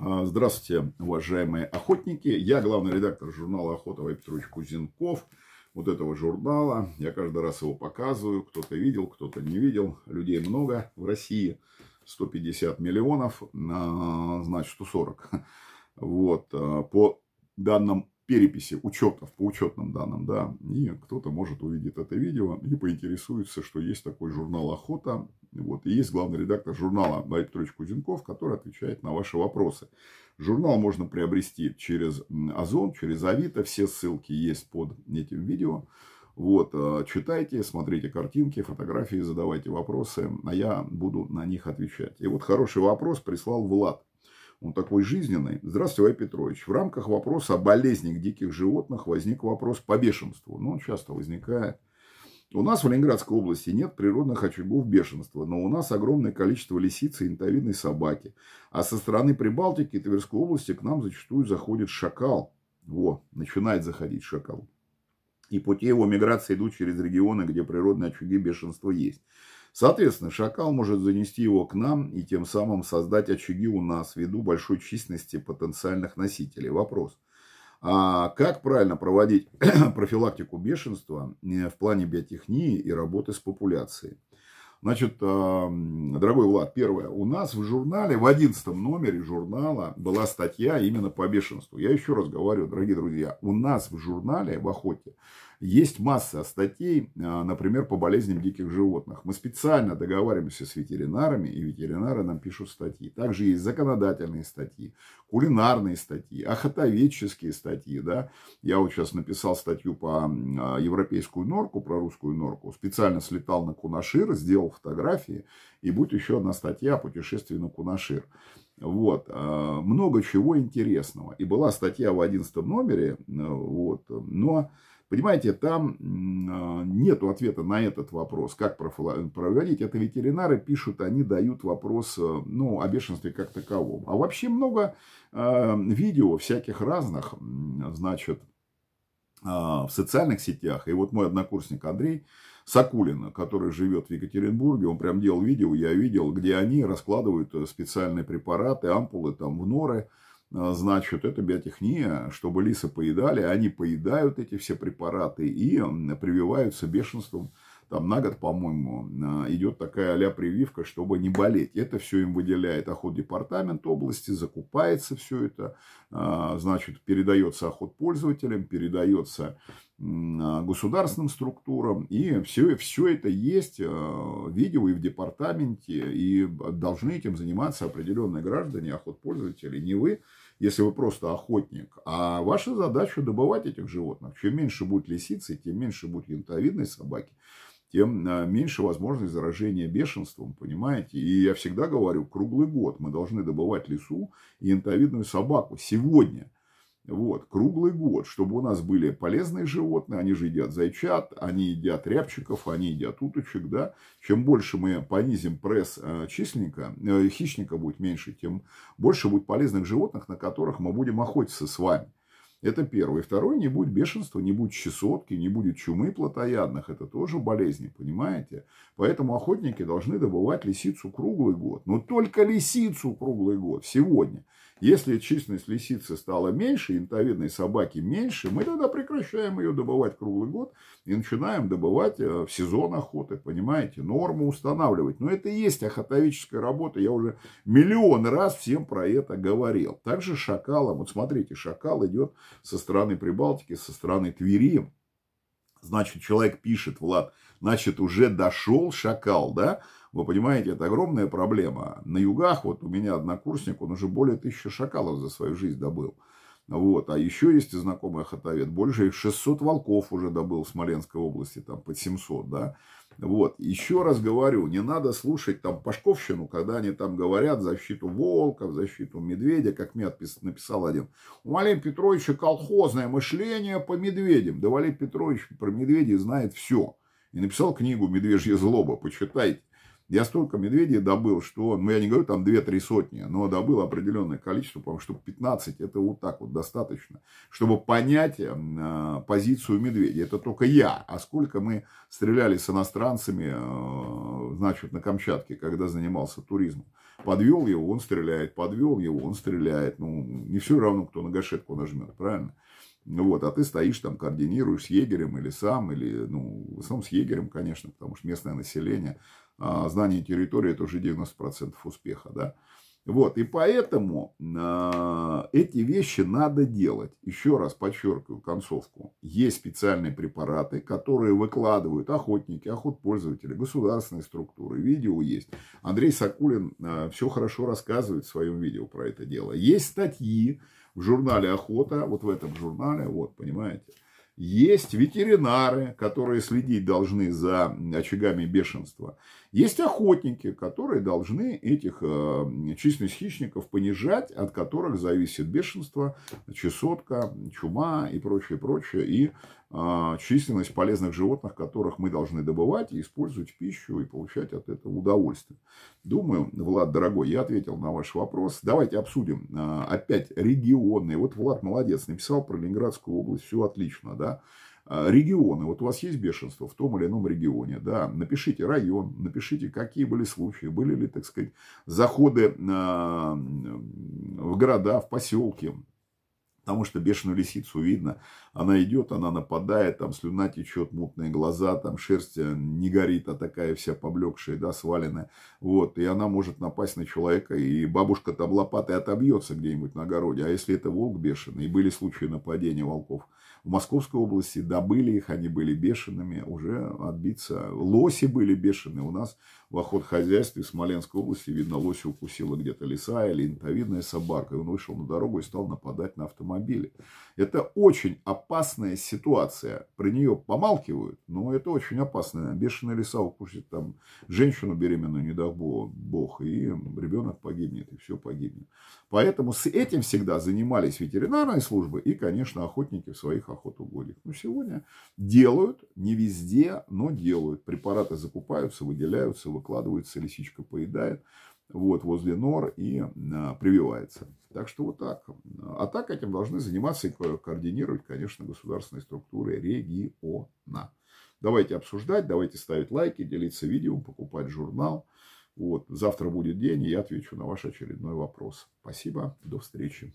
А, здравствуйте, уважаемые охотники. Я главный редактор журнала «Охота» Петрович Кузенков. Вот этого журнала. Я каждый раз его показываю. Кто-то видел, кто-то не видел. Людей много в России. 150 миллионов, а, значит 140. Вот. А, по данным переписи учетов по учетным данным, да, и кто-то, может, увидит это видео и поинтересуется, что есть такой журнал «Охота», вот, и есть главный редактор журнала Борис Петрович Кузенков, который отвечает на ваши вопросы. Журнал можно приобрести через Озон, через Авито, все ссылки есть под этим видео. Вот, э, читайте, смотрите картинки, фотографии, задавайте вопросы, а я буду на них отвечать. И вот хороший вопрос прислал Влад он такой жизненный. Здравствуй, Иван Петрович. В рамках вопроса о болезнях диких животных возник вопрос по бешенству. Ну, он часто возникает. У нас в Ленинградской области нет природных очагов бешенства, но у нас огромное количество лисиц и интовидной собаки. А со стороны Прибалтики и Тверской области к нам зачастую заходит шакал. Во, начинает заходить шакал и пути его миграции идут через регионы, где природные очаги бешенства есть. Соответственно, шакал может занести его к нам и тем самым создать очаги у нас ввиду большой численности потенциальных носителей. Вопрос. А как правильно проводить профилактику бешенства э, в плане биотехнии и работы с популяцией? Значит, дорогой Влад, первое, у нас в журнале, в одиннадцатом номере журнала была статья именно по бешенству. Я еще раз говорю, дорогие друзья, у нас в журнале, в «Охоте», есть масса статей, а, например, по болезням диких животных. Мы специально договариваемся с ветеринарами, и ветеринары нам пишут статьи. Также есть законодательные статьи, кулинарные статьи, охотоведческие статьи. Да? Я вот сейчас написал статью по а, европейскую норку, про русскую норку. Специально слетал на Кунашир, сделал фотографии. И будет еще одна статья о путешествии на Кунашир. Вот. А, много чего интересного. И была статья в одиннадцатом номере. Э, вот. Но Понимаете, там э, нет ответа на этот вопрос, как проводить. Это ветеринары пишут, они дают вопрос э, ну, о бешенстве как таковом. А вообще много э, видео всяких разных, значит, а, в социальных сетях. И вот мой однокурсник Андрей Сакулина, который живет в Екатеринбурге, он прям делал видео, я видел, где они раскладывают специальные препараты, ампулы там в норы, а, значит, это биотехния, чтобы лисы поедали, они поедают эти все препараты и прививаются бешенством там на год, по-моему, э, идет такая а прививка, чтобы не болеть. Это все им выделяет охот-департамент области, закупается все это, а, значит, передается охот пользователям, передается а, государственным структурам. И все, все это есть э, видео и в департаменте, и должны этим заниматься определенные граждане, охот пользователи, не вы, если вы просто охотник. А ваша задача добывать этих животных. Чем меньше будет лисицы, тем меньше будет янтовидной собаки тем э, меньше возможность заражения бешенством, понимаете? И я всегда говорю, круглый год мы должны добывать лесу и ентовидную собаку сегодня. Вот, круглый год, чтобы у нас были полезные животные, они же едят зайчат, они едят рябчиков, они едят уточек, да. Чем больше мы понизим пресс э, численника, э, хищника будет меньше, тем больше будет полезных животных, на которых мы будем охотиться с вами. Это первое. И второе, не будет бешенства, не будет чесотки, не будет чумы плотоядных. Это тоже болезни, понимаете? Поэтому охотники должны добывать лисицу круглый год. Но только лисицу круглый год сегодня. Если численность лисицы стала меньше, янтовидной собаки меньше, мы тогда прекращаем ее добывать круглый год и начинаем добывать э, в сезон охоты, понимаете, норму устанавливать. Но это и есть охотовическая работа, я уже миллион раз всем про это говорил. Также шакалом, вот смотрите, шакал идет со стороны Прибалтики, со стороны Твери. Значит, человек пишет, Влад, значит, уже дошел шакал, да? Вы понимаете, это огромная проблема. На югах, вот у меня однокурсник, он уже более тысячи шакалов за свою жизнь добыл. Вот. А еще есть и знакомый охотовед. Больше 600 волков уже добыл в Смоленской области, там под 700, да. Вот. Еще раз говорю, не надо слушать там Пашковщину, когда они там говорят защиту волков, защиту медведя, как мне написал один. У Валерия Петровича колхозное мышление по медведям. Да Валерий Петрович про медведей знает все. И написал книгу «Медвежья злоба», почитайте. Я столько медведей добыл, что, ну, я не говорю там 2-3 сотни, но добыл определенное количество, потому что 15 это вот так вот достаточно, чтобы понять эм, э, позицию медведя. Это только я. А сколько мы стреляли с иностранцами, э, значит, на Камчатке, когда занимался туризмом. Подвел его, он стреляет, подвел его, он стреляет. Ну, не все равно, кто на гашетку нажмет, правильно? Ну вот, а ты стоишь там, координируешь с егерем или сам, или, ну, в основном с егерем, конечно, потому что местное население а, знание территории – это уже 90% успеха, да. Вот, и поэтому э, эти вещи надо делать. Еще раз подчеркиваю концовку. Есть специальные препараты, которые выкладывают охотники, охотпользователи, государственные структуры. Видео есть. Андрей Сакулин э, а, все хорошо рассказывает в своем видео про это дело. Есть статьи в журнале «Охота», вот в этом журнале, вот, понимаете. Есть ветеринары, которые следить должны за очагами бешенства. Есть охотники, которые должны этих э, численность хищников понижать, от которых зависит бешенство, чесотка, чума и прочее, прочее, и а, численность полезных животных, которых мы должны добывать и использовать в пищу и получать от этого удовольствие. Думаю, Влад, дорогой, я ответил на ваш вопрос. Давайте обсудим а, опять регионы. Вот Влад молодец, написал про Ленинградскую область, все отлично, да. А, регионы. Вот у вас есть бешенство в том или ином регионе, да, напишите район, напишите, какие были случаи, были ли, так сказать, заходы в города, в поселки, Потому что бешеную лисицу видно. Она идет, она нападает, там слюна течет, мутные глаза, там шерсть э, не горит, а такая вся поблекшая, да, сваленная. Вот, и она может напасть на человека, и бабушка там лопатой отобьется где-нибудь на огороде. А если это волк бешеный, и были случаи нападения волков – в Московской области добыли их, они были бешеными, уже отбиться. Лоси были бешеные. У нас в охотхозяйстве Смоленской области, видно, лось укусила где-то лиса или интовидная собака. И он вышел на дорогу и стал нападать на автомобили. Это очень опасная ситуация. Про нее помалкивают, но это очень опасная, Бешеная лиса укусит там женщину беременную, не дай бог, и ребенок погибнет, и все погибнет. Поэтому с этим всегда занимались ветеринарные службы и, конечно, охотники в своих этих охотугодий. Но сегодня делают, не везде, но делают. Препараты закупаются, выделяются, выкладываются, лисичка поедает вот, возле нор и а, прививается. Так что вот так. А так этим должны заниматься и координировать, конечно, государственные структуры региона. Давайте обсуждать, давайте ставить лайки, делиться видео, покупать журнал. Вот. Завтра будет день, и я отвечу на ваш очередной вопрос. Спасибо, до встречи.